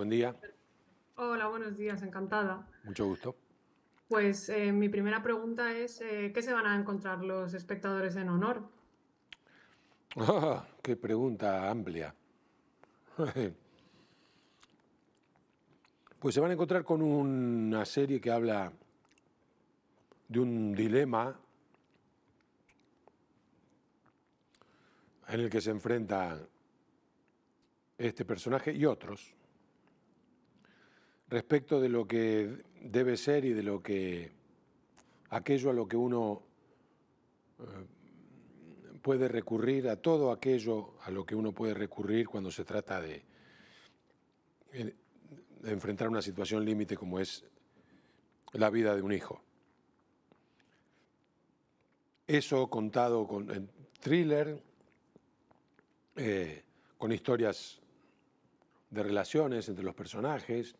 Buen día. Hola, buenos días, encantada. Mucho gusto. Pues eh, mi primera pregunta es, eh, ¿qué se van a encontrar los espectadores en honor? Ah, ¡Qué pregunta amplia! pues se van a encontrar con una serie que habla de un dilema en el que se enfrenta... este personaje y otros respecto de lo que debe ser y de lo que aquello a lo que uno eh, puede recurrir, a todo aquello a lo que uno puede recurrir cuando se trata de, enfrentar una situación límite como es la vida de un hijo. Eso contado con thriller, eh, con historias de relaciones entre los personajes,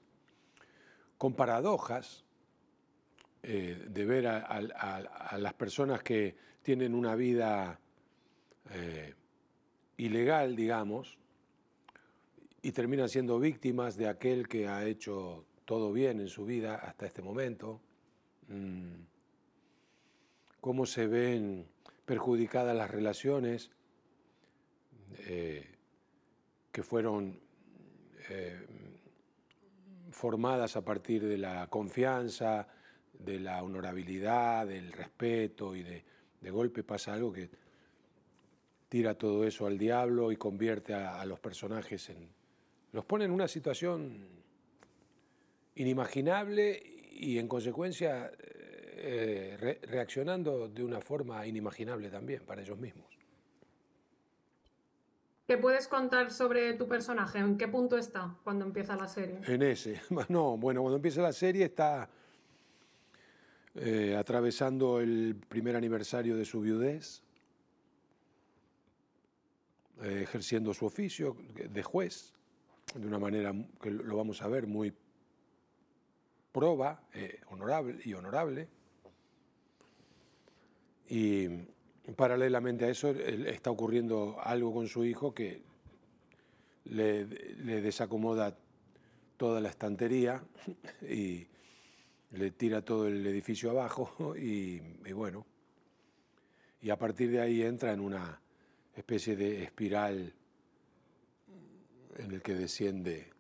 con paradojas eh, de ver a, las personas que tienen una vida eh, ilegal, digamos, y terminan siendo víctimas de aquel que ha hecho todo bien en su vida hasta este momento. Mm. Cómo se ven perjudicadas las relaciones eh, que fueron formadas a partir de la confianza, de la honorabilidad, del respeto y de, golpe pasa algo que tira todo eso al diablo y convierte a, los personajes en... Los pone en una situación inimaginable y en consecuencia eh, reaccionando de una forma inimaginable también para ellos mismos. ¿Qué puedes contar sobre tu personaje? ¿En qué punto está cuando empieza la serie? En ese. No, bueno, cuando empieza la serie está eh, atravesando el primer aniversario de su viudez, eh, ejerciendo su oficio de juez, de una manera que lo vamos a ver muy proba, eh, honorable y honorable. Y paralelamente a eso, está ocurriendo algo con su hijo que le, desacomoda toda la estantería y le tira todo el edificio abajo y, bueno, y a partir de ahí entra en una especie de espiral en el que desciende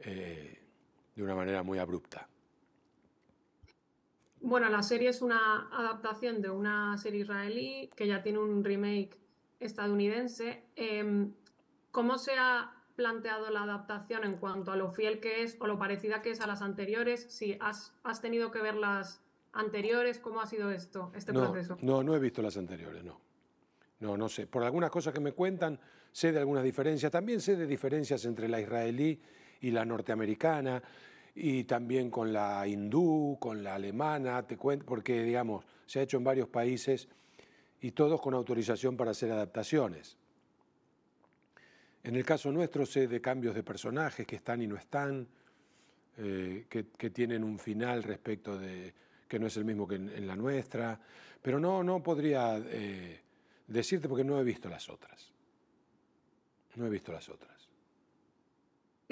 eh, de una manera muy abrupta. Bueno, la serie es una adaptación de una serie israelí que ya tiene un remake estadounidense. Em, ¿Cómo se ha planteado la adaptación en cuanto a lo fiel que es o lo parecida que es a las anteriores? Si has, tenido que ver las anteriores, ¿cómo ha sido esto, este proceso? No, no he visto las anteriores, no. No, no sé. Por algunas cosas que me cuentan, sé de algunas diferencias. También sé de diferencias entre la israelí y la norteamericana y también con la hindú, con la alemana, te porque digamos, se ha hecho en varios países y todos con autorización para hacer adaptaciones. En el caso nuestro sé de cambios de personajes que están y no están, eh, que, tienen un final respecto de que no es el mismo que en, la nuestra, pero no, no podría eh, decirte porque no he visto las otras. No he visto las otras.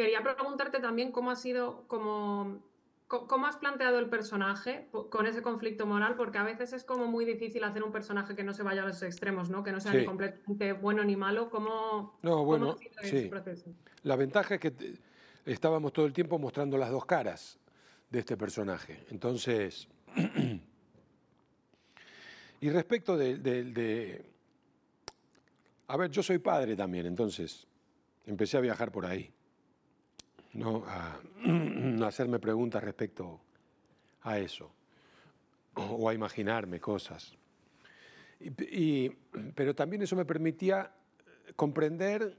Quería preguntarte también cómo ha sido, ¿Cómo has planteado el personaje con ese conflicto moral? Porque a veces es como muy difícil hacer un personaje que no se vaya a los extremos, Que no sea ni completamente bueno ni malo. ¿Cómo, bueno, ha sido ese La ventaja es que estábamos todo el tiempo mostrando las dos caras de este personaje. Entonces, y respecto de... A ver, yo soy padre también, entonces empecé a viajar por ahí. ¿no? a, hacerme preguntas respecto a eso o, a imaginarme cosas. pero también eso me permitía comprender,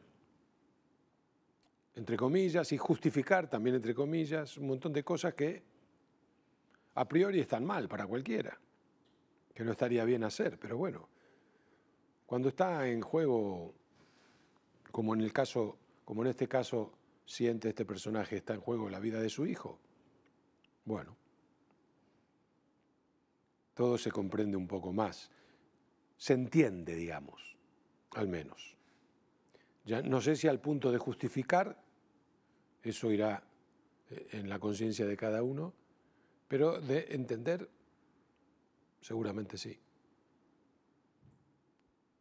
entre comillas, y justificar también, entre comillas, un montón de cosas que a priori están mal para cualquiera, que no estaría bien hacer, pero bueno, cuando está en juego, como en, el caso, como en este caso, siente este personaje está en juego la vida de su hijo? Bueno, todo se comprende un poco más. Se entiende, digamos, al menos. Ya no sé si al punto de justificar, eso irá eh, en la conciencia de cada uno, pero de entender, seguramente sí.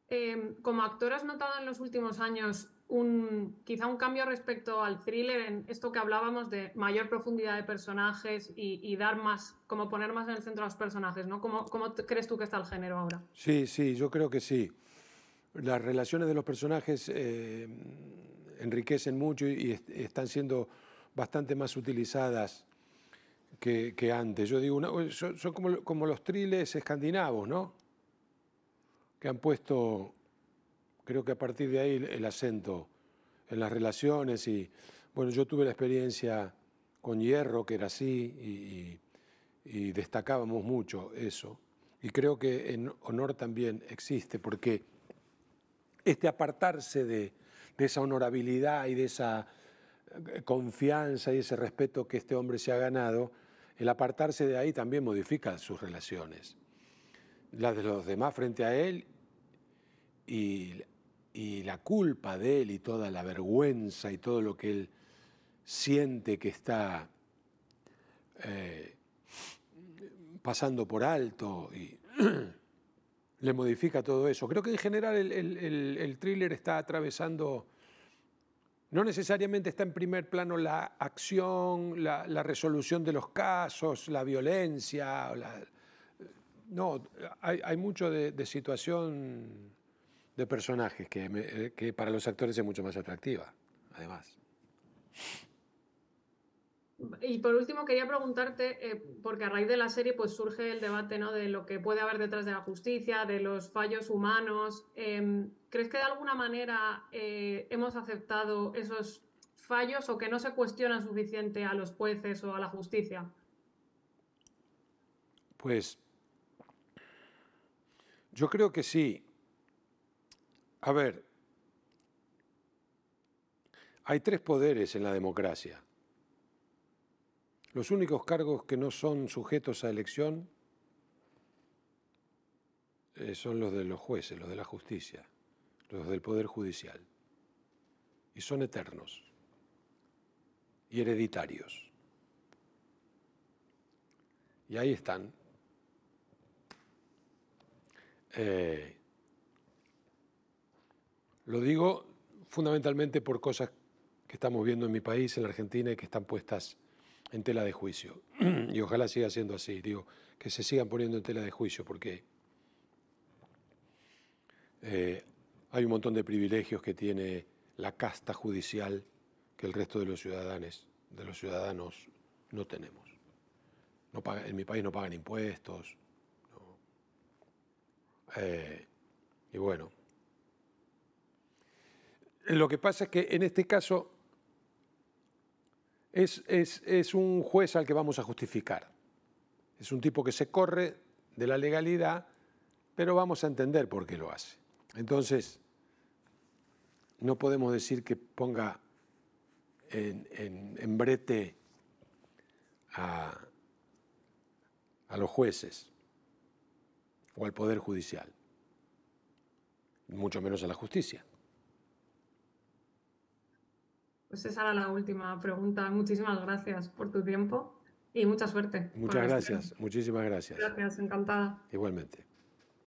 Em, como actor has notado en los últimos años quizá un cambio respecto al thriller en esto que hablábamos de mayor profundidad de personajes y, dar más, como poner más en el centro a los personajes, ¿no? ¿Cómo, ¿Cómo, crees tú que está el género ahora? Sí, sí, yo creo que sí. Las relaciones de los personajes eh, enriquecen mucho y, están siendo bastante más utilizadas que, antes. Yo digo, son, como, como, los thrillers escandinavos, ¿no? Que han puesto Creo que a partir de ahí el acento en las relaciones y, bueno, yo tuve la experiencia con Hierro, que era así, y, destacábamos mucho eso. Y creo que en honor también existe, porque este apartarse de, de esa honorabilidad y de esa eh, confianza y ese respeto que este hombre se ha ganado, el apartarse de ahí también modifica sus relaciones, las de los demás frente a él y, la culpa de él y toda la vergüenza y todo lo que él siente que está eh, pasando por alto y le modifica todo eso. Creo que en general el, thriller está atravesando, no necesariamente está en primer plano la acción, la, resolución de los casos, la violencia, no, hay, mucho de situación de personajes, eh, que, para los actores es mucho más atractiva, además. Y por último quería preguntarte, eh, porque a raíz de la serie pues surge el debate ¿no? de lo que puede haber detrás de la justicia, de los fallos humanos. Em, ¿Crees que de alguna manera eh, hemos aceptado esos fallos o que no se cuestiona suficiente a los jueces o a la justicia? Pues yo creo que sí. A ver, hay tres poderes en la democracia. Los únicos cargos que no son sujetos a elección eh, son los de los jueces, los de la justicia, los del poder judicial. Y son eternos y hereditarios. Y ahí están. Eh, lo digo fundamentalmente por cosas que estamos viendo en mi país, en la Argentina, y que están puestas en tela de juicio. Y ojalá siga siendo así, digo, que se sigan poniendo en tela de juicio, porque eh, hay un montón de privilegios que tiene la casta judicial que el resto de los ciudadanos, de los ciudadanos no tenemos. en mi país no pagan impuestos. Eh, y bueno, lo que pasa es que en este caso es, un juez al que vamos a justificar. Es un tipo que se corre de la legalidad, pero vamos a entender por qué lo hace. Entonces, no podemos decir que ponga en, brete a los jueces o al Poder Judicial, mucho menos a la justicia. Pues esa era la última pregunta. Muchísimas gracias por tu tiempo y mucha suerte. Muchas este gracias, muchísimas gracias. Gracias, encantada. Igualmente.